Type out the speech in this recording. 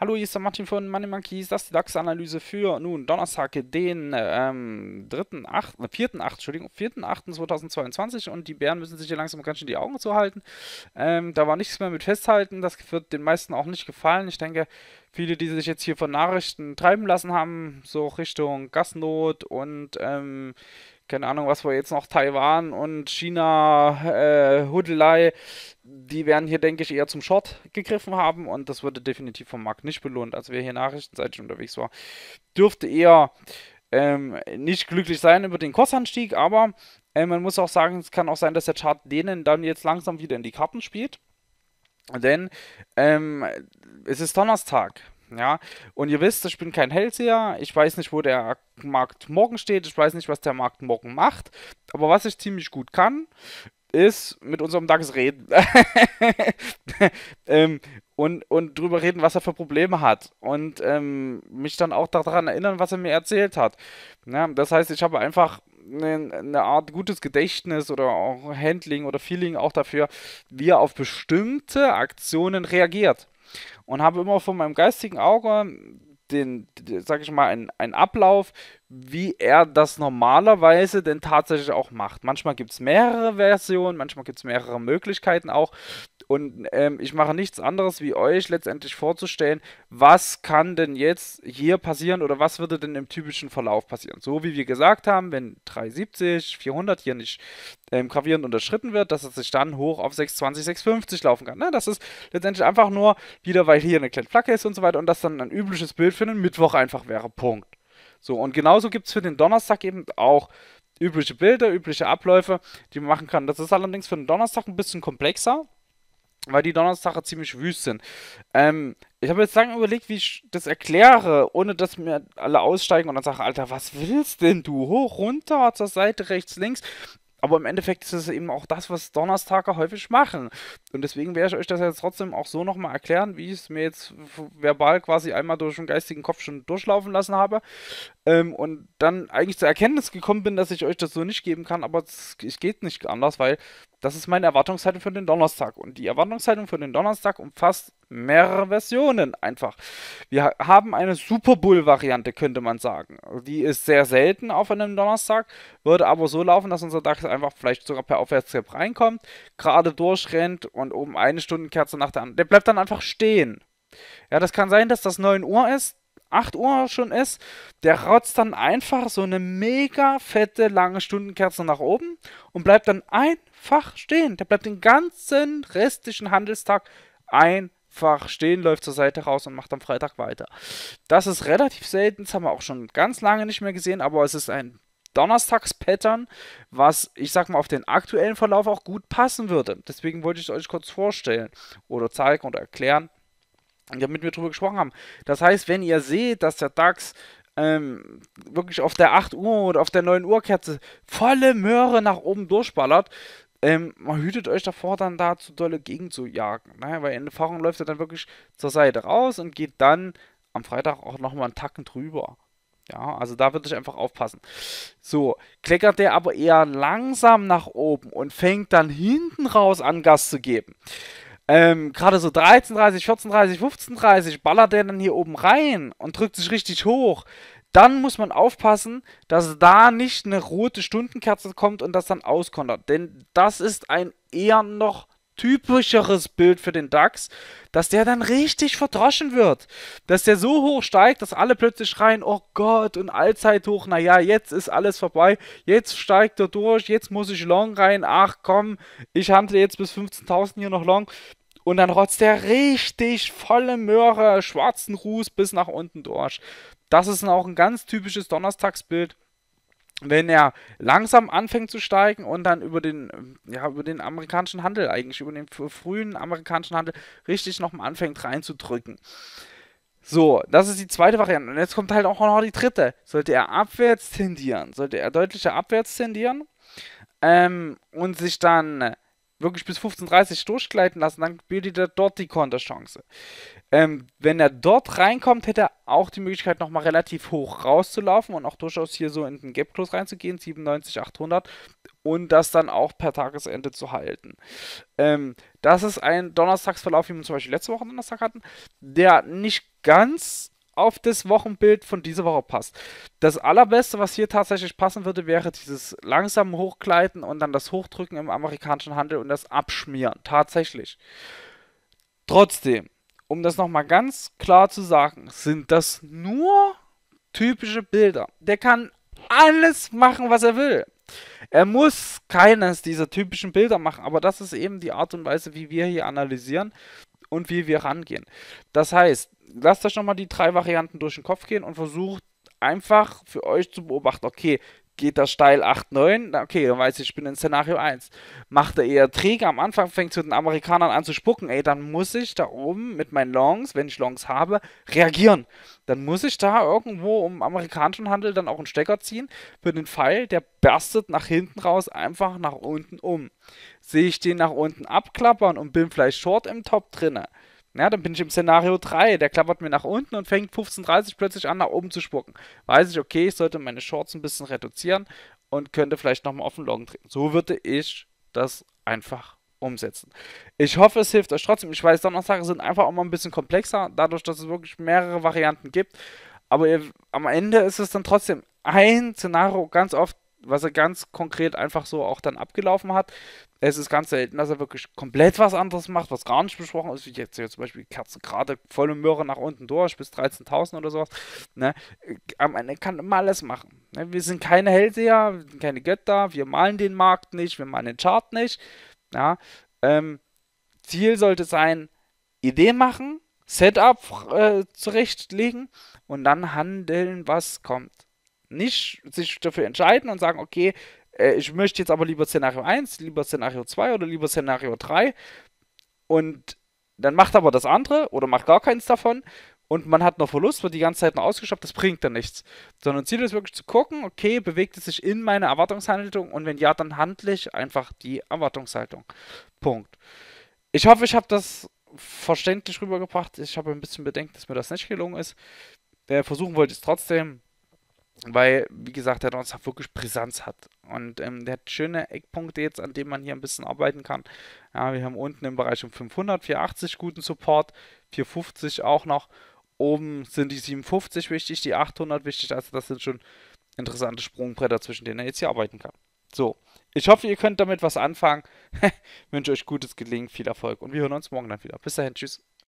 Hallo, hier ist der Martin von Money Monkeys. Das ist die DAX-Analyse für nun Donnerstag, den ähm, 3.8., 4.8., äh, Entschuldigung, 4.8.2022 und die Bären müssen sich hier langsam ganz schön die Augen zuhalten. Ähm, da war nichts mehr mit festhalten. Das wird den meisten auch nicht gefallen. Ich denke, viele, die sich jetzt hier von Nachrichten treiben lassen haben, so Richtung Gasnot und ähm, keine Ahnung, was wir jetzt noch, Taiwan und China, äh, Hudelei, die werden hier, denke ich, eher zum Short gegriffen haben und das würde definitiv vom Markt nicht belohnt. Also wer hier nachrichtenseitig unterwegs war, dürfte eher ähm, nicht glücklich sein über den Kursanstieg, aber äh, man muss auch sagen, es kann auch sein, dass der Chart denen dann jetzt langsam wieder in die Karten spielt. Denn ähm, es ist Donnerstag. Ja, und ihr wisst, ich bin kein Hellseher. Ich weiß nicht, wo der Markt morgen steht. Ich weiß nicht, was der Markt morgen macht. Aber was ich ziemlich gut kann, ist mit unserem DAX reden. ähm, und, und drüber reden, was er für Probleme hat. Und ähm, mich dann auch daran erinnern, was er mir erzählt hat. Ja, das heißt, ich habe einfach eine, eine Art gutes Gedächtnis oder auch Handling oder Feeling auch dafür, wie er auf bestimmte Aktionen reagiert und habe immer vor meinem geistigen Auge den, sag ich mal, einen, Ablauf, wie er das normalerweise denn tatsächlich auch macht. Manchmal gibt es mehrere Versionen, manchmal gibt es mehrere Möglichkeiten auch. Und ähm, ich mache nichts anderes, wie euch letztendlich vorzustellen, was kann denn jetzt hier passieren oder was würde denn im typischen Verlauf passieren. So wie wir gesagt haben, wenn 370, 400 hier nicht ähm, gravierend unterschritten wird, dass es sich dann hoch auf 620, 650 laufen kann. Ne? Das ist letztendlich einfach nur wieder, weil hier eine kleine Flagge ist und so weiter und das dann ein übliches Bild für einen Mittwoch einfach wäre. Punkt. So, und genauso gibt es für den Donnerstag eben auch übliche Bilder, übliche Abläufe, die man machen kann. Das ist allerdings für den Donnerstag ein bisschen komplexer, weil die Donnerstage ziemlich wüst sind. Ähm, ich habe jetzt lange überlegt, wie ich das erkläre, ohne dass mir alle aussteigen und dann sagen, Alter, was willst denn du? Hoch, runter, zur Seite, rechts, links. Aber im Endeffekt ist es eben auch das, was Donnerstage häufig machen. Und deswegen werde ich euch das jetzt trotzdem auch so nochmal erklären, wie ich es mir jetzt verbal quasi einmal durch den geistigen Kopf schon durchlaufen lassen habe. Ähm, und dann eigentlich zur Erkenntnis gekommen bin, dass ich euch das so nicht geben kann, aber es geht nicht anders, weil das ist meine Erwartungshaltung für den Donnerstag. Und die Erwartungshaltung für den Donnerstag umfasst mehrere Versionen einfach. Wir haben eine Super Bowl-Variante, könnte man sagen. Also die ist sehr selten auf einem Donnerstag, würde aber so laufen, dass unser DAX einfach vielleicht sogar per Aufwärtstrip reinkommt, gerade durchrennt und oben eine Stundenkerze nach der anderen. Der bleibt dann einfach stehen. Ja, das kann sein, dass das 9 Uhr ist, 8 Uhr schon ist. Der rotzt dann einfach so eine mega fette lange Stundenkerze nach oben und bleibt dann einfach stehen. Der bleibt den ganzen restlichen Handelstag einfach stehen, läuft zur Seite raus und macht am Freitag weiter. Das ist relativ selten, das haben wir auch schon ganz lange nicht mehr gesehen, aber es ist ein Donnerstags-Pattern, was ich sag mal auf den aktuellen Verlauf auch gut passen würde. Deswegen wollte ich es euch kurz vorstellen oder zeigen oder erklären, damit wir darüber gesprochen haben. Das heißt, wenn ihr seht, dass der DAX ähm, wirklich auf der 8 Uhr oder auf der 9 Uhr Kerze volle Möhre nach oben durchballert, ähm, man hütet euch davor, dann da zu dolle gegen zu jagen. Ne? Weil in der Fahrung läuft er dann wirklich zur Seite raus und geht dann am Freitag auch nochmal einen Tacken drüber. Ja, also da würde ich einfach aufpassen. So, kleckert der aber eher langsam nach oben und fängt dann hinten raus an Gas zu geben. Ähm, Gerade so 13,30, 14,30, 15,30 ballert der dann hier oben rein und drückt sich richtig hoch. Dann muss man aufpassen, dass da nicht eine rote Stundenkerze kommt und das dann auskontert. Denn das ist ein eher noch typischeres Bild für den DAX, dass der dann richtig verdroschen wird. Dass der so hoch steigt, dass alle plötzlich schreien, oh Gott, und Allzeithoch, naja, jetzt ist alles vorbei, jetzt steigt er durch, jetzt muss ich long rein, ach komm, ich handle jetzt bis 15.000 hier noch long. Und dann rotzt der richtig volle Möhre, schwarzen Ruß bis nach unten durch. Das ist auch ein ganz typisches Donnerstagsbild wenn er langsam anfängt zu steigen und dann über den, ja, über den amerikanischen Handel eigentlich, über den frühen amerikanischen Handel richtig nochmal anfängt reinzudrücken. So, das ist die zweite Variante. Und jetzt kommt halt auch noch die dritte. Sollte er abwärts tendieren, sollte er deutlicher abwärts tendieren ähm, und sich dann wirklich bis 15.30 durchgleiten lassen, dann bildet er dort die Konterchance. Ähm, wenn er dort reinkommt, hätte er auch die Möglichkeit, nochmal relativ hoch rauszulaufen und auch durchaus hier so in den Gap Close reinzugehen, 97, 800 und das dann auch per Tagesende zu halten. Ähm, das ist ein Donnerstagsverlauf, wie wir zum Beispiel letzte Woche Donnerstag hatten, der nicht ganz auf das Wochenbild von dieser Woche passt. Das allerbeste, was hier tatsächlich passen würde, wäre dieses langsame Hochgleiten und dann das Hochdrücken im amerikanischen Handel und das Abschmieren. Tatsächlich. Trotzdem, um das nochmal ganz klar zu sagen, sind das nur typische Bilder. Der kann alles machen, was er will. Er muss keines dieser typischen Bilder machen, aber das ist eben die Art und Weise, wie wir hier analysieren und wie wir rangehen. Das heißt, lasst euch nochmal die drei Varianten durch den Kopf gehen und versucht einfach für euch zu beobachten, okay, geht das steil 8-9, okay, dann weiß ich, ich bin in Szenario 1. Macht er eher träge, am Anfang fängt zu den Amerikanern an zu spucken, ey, dann muss ich da oben mit meinen Longs, wenn ich Longs habe, reagieren. Dann muss ich da irgendwo um amerikanischen Handel dann auch einen Stecker ziehen für den Fall, der berstet nach hinten raus einfach nach unten um. Sehe ich den nach unten abklappern und bin vielleicht short im Top drinne, ja, dann bin ich im Szenario 3. Der klappert mir nach unten und fängt 15.30 plötzlich an, nach oben zu spucken. Weiß ich, okay, ich sollte meine Shorts ein bisschen reduzieren und könnte vielleicht nochmal auf den Long treten. So würde ich das einfach umsetzen. Ich hoffe, es hilft euch trotzdem. Ich weiß, Donnerstage sind einfach auch mal ein bisschen komplexer, dadurch, dass es wirklich mehrere Varianten gibt. Aber ihr, am Ende ist es dann trotzdem ein Szenario ganz oft, was er ganz konkret einfach so auch dann abgelaufen hat. Es ist ganz selten, dass er wirklich komplett was anderes macht, was gar nicht besprochen ist, wie jetzt hier zum Beispiel Kerzen gerade volle Möhre nach unten durch, bis 13.000 oder sowas. Ne? Am Ende kann immer alles machen. Ne? Wir sind keine Hellseher, wir sind keine Götter, wir malen den Markt nicht, wir malen den Chart nicht. Ja? Ähm, Ziel sollte sein, Idee machen, Setup äh, zurechtlegen und dann handeln, was kommt nicht sich dafür entscheiden und sagen, okay, äh, ich möchte jetzt aber lieber Szenario 1, lieber Szenario 2 oder lieber Szenario 3 und dann macht aber das andere oder macht gar keins davon und man hat noch Verlust, wird die ganze Zeit noch ausgeschafft, das bringt dann nichts. Sondern Ziel ist wirklich zu gucken, okay, bewegt es sich in meine Erwartungshaltung und wenn ja, dann handle ich einfach die Erwartungshaltung. Punkt. Ich hoffe, ich habe das verständlich rübergebracht. Ich habe ein bisschen bedenkt, dass mir das nicht gelungen ist. versuchen wollte ich es trotzdem weil, wie gesagt, der Donnerstag wirklich Brisanz hat. Und ähm, der hat schöne Eckpunkte jetzt, an denen man hier ein bisschen arbeiten kann. Ja, wir haben unten im Bereich um 500, 480 guten Support, 450 auch noch. Oben sind die 750 wichtig, die 800 wichtig. Also das sind schon interessante Sprungbretter, zwischen denen er jetzt hier arbeiten kann. So, ich hoffe, ihr könnt damit was anfangen. wünsche euch gutes Gelingen, viel Erfolg und wir hören uns morgen dann wieder. Bis dahin, tschüss.